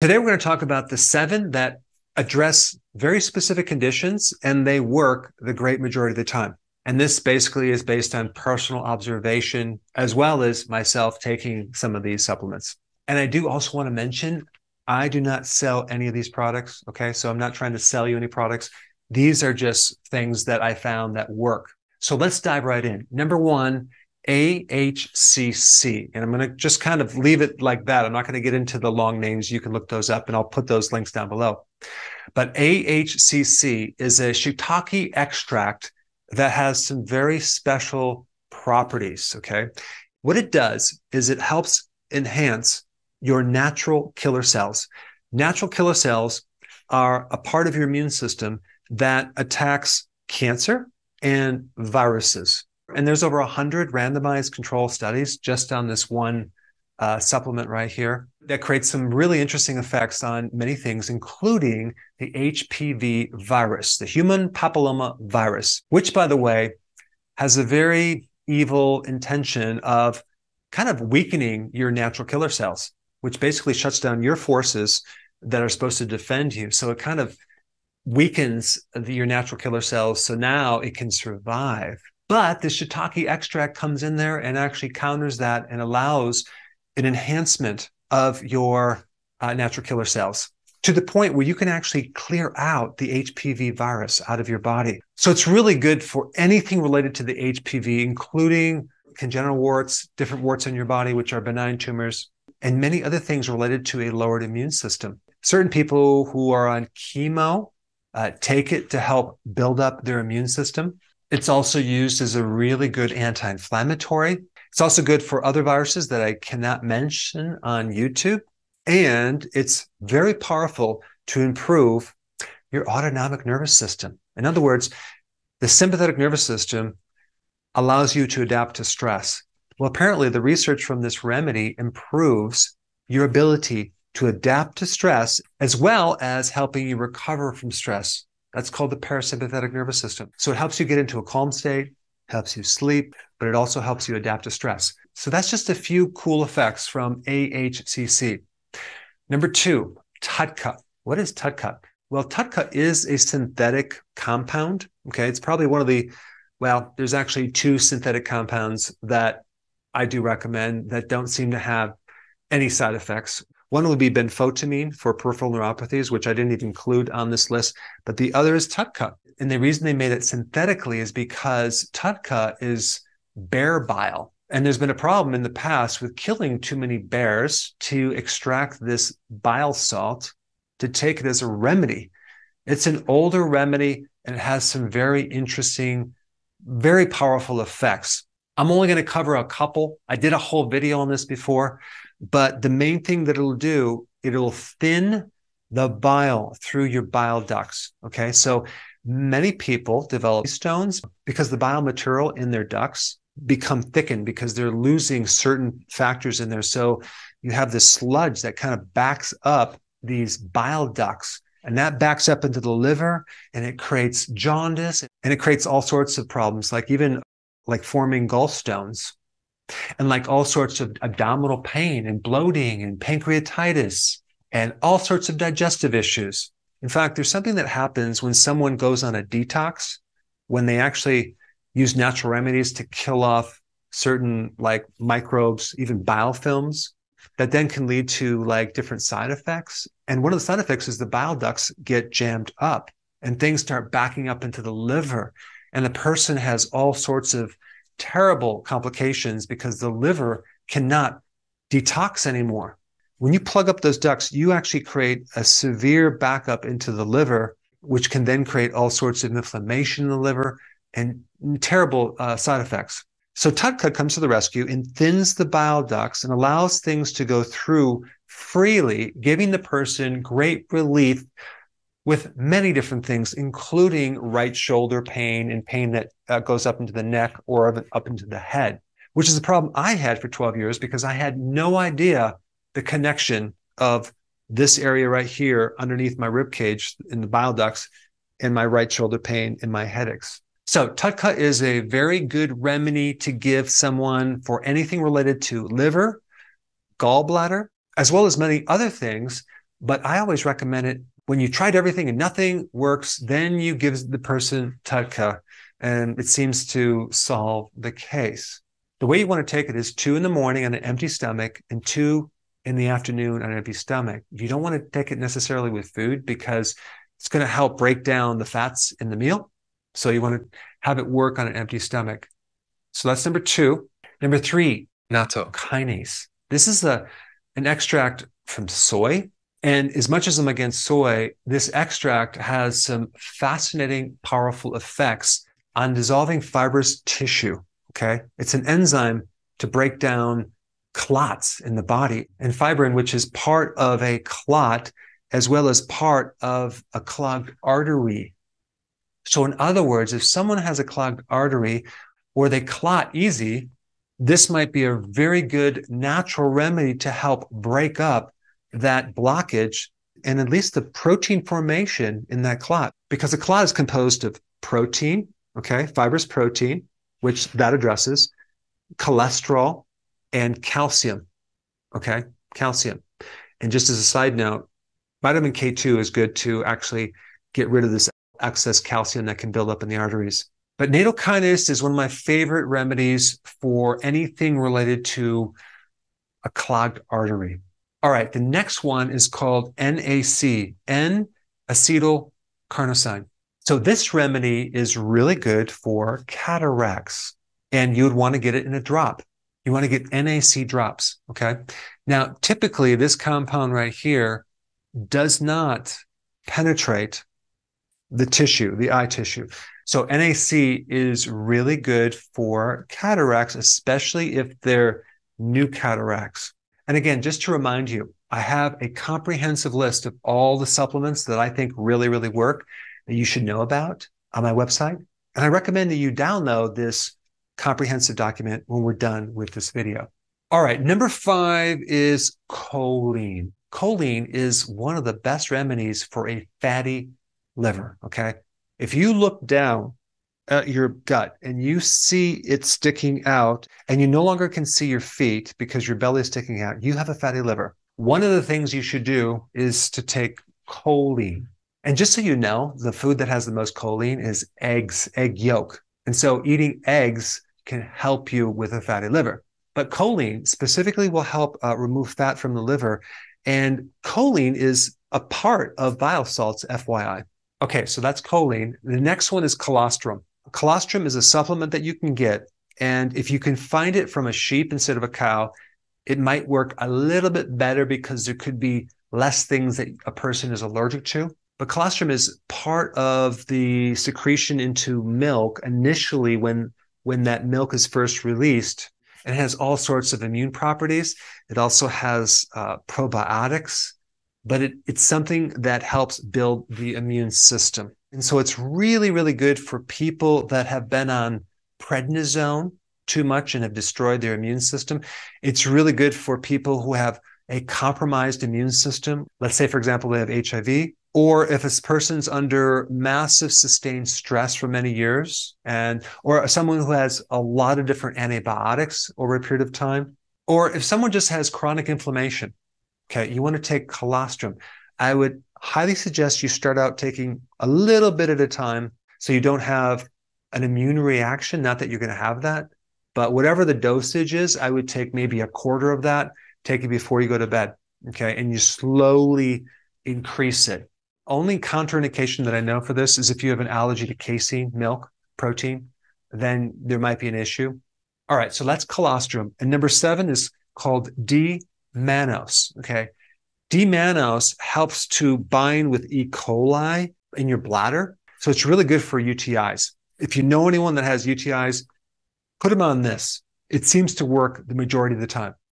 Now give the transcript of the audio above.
Today, we're going to talk about the seven that address very specific conditions and they work the great majority of the time. And this basically is based on personal observation as well as myself taking some of these supplements. And I do also want to mention I do not sell any of these products. Okay. So I'm not trying to sell you any products. These are just things that I found that work. So let's dive right in. Number one AHCC. And I'm going to just kind of leave it like that. I'm not going to get into the long names. You can look those up and I'll put those links down below. But AHCC is a shiitake extract that has some very special properties. Okay. What it does is it helps enhance your natural killer cells. Natural killer cells are a part of your immune system that attacks cancer and viruses and there's over 100 randomized control studies just on this one uh, supplement right here that creates some really interesting effects on many things, including the HPV virus, the human papilloma virus, which, by the way, has a very evil intention of kind of weakening your natural killer cells, which basically shuts down your forces that are supposed to defend you. So it kind of weakens the, your natural killer cells. So now it can survive but the shiitake extract comes in there and actually counters that and allows an enhancement of your uh, natural killer cells to the point where you can actually clear out the HPV virus out of your body. So it's really good for anything related to the HPV, including congenital warts, different warts on your body, which are benign tumors, and many other things related to a lowered immune system. Certain people who are on chemo uh, take it to help build up their immune system. It's also used as a really good anti inflammatory. It's also good for other viruses that I cannot mention on YouTube. And it's very powerful to improve your autonomic nervous system. In other words, the sympathetic nervous system allows you to adapt to stress. Well, apparently, the research from this remedy improves your ability to adapt to stress as well as helping you recover from stress. That's called the parasympathetic nervous system. So it helps you get into a calm state, helps you sleep, but it also helps you adapt to stress. So that's just a few cool effects from AHCC. Number two, Tutka. What is Tutka? Well, Tutka is a synthetic compound. Okay. It's probably one of the, well, there's actually two synthetic compounds that I do recommend that don't seem to have any side effects. One would be benfotamine for peripheral neuropathies, which I didn't even include on this list, but the other is Tutka. And the reason they made it synthetically is because Tutka is bear bile. And there's been a problem in the past with killing too many bears to extract this bile salt to take it as a remedy. It's an older remedy and it has some very interesting, very powerful effects. I'm only going to cover a couple. I did a whole video on this before, but the main thing that it'll do, it'll thin the bile through your bile ducts. Okay. So many people develop stones because the bile material in their ducts become thickened because they're losing certain factors in there. So you have this sludge that kind of backs up these bile ducts and that backs up into the liver and it creates jaundice and it creates all sorts of problems like even like forming gallstones and like all sorts of abdominal pain and bloating and pancreatitis and all sorts of digestive issues. In fact, there's something that happens when someone goes on a detox, when they actually use natural remedies to kill off certain like microbes, even biofilms that then can lead to like different side effects. And one of the side effects is the bile ducts get jammed up and things start backing up into the liver. And the person has all sorts of terrible complications because the liver cannot detox anymore. When you plug up those ducts, you actually create a severe backup into the liver, which can then create all sorts of inflammation in the liver and terrible uh, side effects. So TUDCUD comes to the rescue and thins the bile ducts and allows things to go through freely, giving the person great relief with many different things, including right shoulder pain and pain that uh, goes up into the neck or up into the head, which is a problem I had for 12 years because I had no idea the connection of this area right here underneath my rib cage in the bile ducts and my right shoulder pain and my headaches. So Tutka is a very good remedy to give someone for anything related to liver, gallbladder, as well as many other things, but I always recommend it when you tried everything and nothing works, then you give the person tatka, and it seems to solve the case. The way you want to take it is two in the morning on an empty stomach and two in the afternoon on an empty stomach. You don't want to take it necessarily with food because it's going to help break down the fats in the meal. So you want to have it work on an empty stomach. So that's number two. Number three, natto kinase. This is a, an extract from soy and as much as I'm against soy, this extract has some fascinating, powerful effects on dissolving fibrous tissue. Okay. It's an enzyme to break down clots in the body and fibrin, which is part of a clot as well as part of a clogged artery. So, in other words, if someone has a clogged artery or they clot easy, this might be a very good natural remedy to help break up that blockage and at least the protein formation in that clot, because a clot is composed of protein, okay, fibrous protein, which that addresses, cholesterol, and calcium, okay, calcium. And just as a side note, vitamin K2 is good to actually get rid of this excess calcium that can build up in the arteries. But natal kinase is one of my favorite remedies for anything related to a clogged artery. All right, the next one is called NAC, N acetyl carnosine. So this remedy is really good for cataracts, and you would want to get it in a drop. You want to get NAC drops. Okay. Now, typically, this compound right here does not penetrate the tissue, the eye tissue. So NAC is really good for cataracts, especially if they're new cataracts. And again, just to remind you, I have a comprehensive list of all the supplements that I think really, really work that you should know about on my website. And I recommend that you download this comprehensive document when we're done with this video. All right, number five is choline. Choline is one of the best remedies for a fatty liver. Okay. If you look down uh, your gut and you see it sticking out and you no longer can see your feet because your belly is sticking out, you have a fatty liver. One of the things you should do is to take choline. And just so you know, the food that has the most choline is eggs, egg yolk. And so eating eggs can help you with a fatty liver. But choline specifically will help uh, remove fat from the liver. And choline is a part of bile salts, FYI. Okay, so that's choline. The next one is colostrum colostrum is a supplement that you can get. And if you can find it from a sheep instead of a cow, it might work a little bit better because there could be less things that a person is allergic to. But colostrum is part of the secretion into milk initially when when that milk is first released It has all sorts of immune properties. It also has uh, probiotics, but it, it's something that helps build the immune system. And so it's really, really good for people that have been on prednisone too much and have destroyed their immune system. It's really good for people who have a compromised immune system. Let's say, for example, they have HIV, or if a person's under massive sustained stress for many years, and or someone who has a lot of different antibiotics over a period of time, or if someone just has chronic inflammation. Okay, you want to take colostrum. I would highly suggest you start out taking a little bit at a time so you don't have an immune reaction. Not that you're going to have that, but whatever the dosage is, I would take maybe a quarter of that, take it before you go to bed. Okay. And you slowly increase it. Only contraindication that I know for this is if you have an allergy to casein, milk, protein, then there might be an issue. All right. So that's colostrum. And number seven is called D manos. Okay. D mannose helps to bind with E. coli in your bladder. So it's really good for UTIs. If you know anyone that has UTIs, put them on this. It seems to work the majority of the time.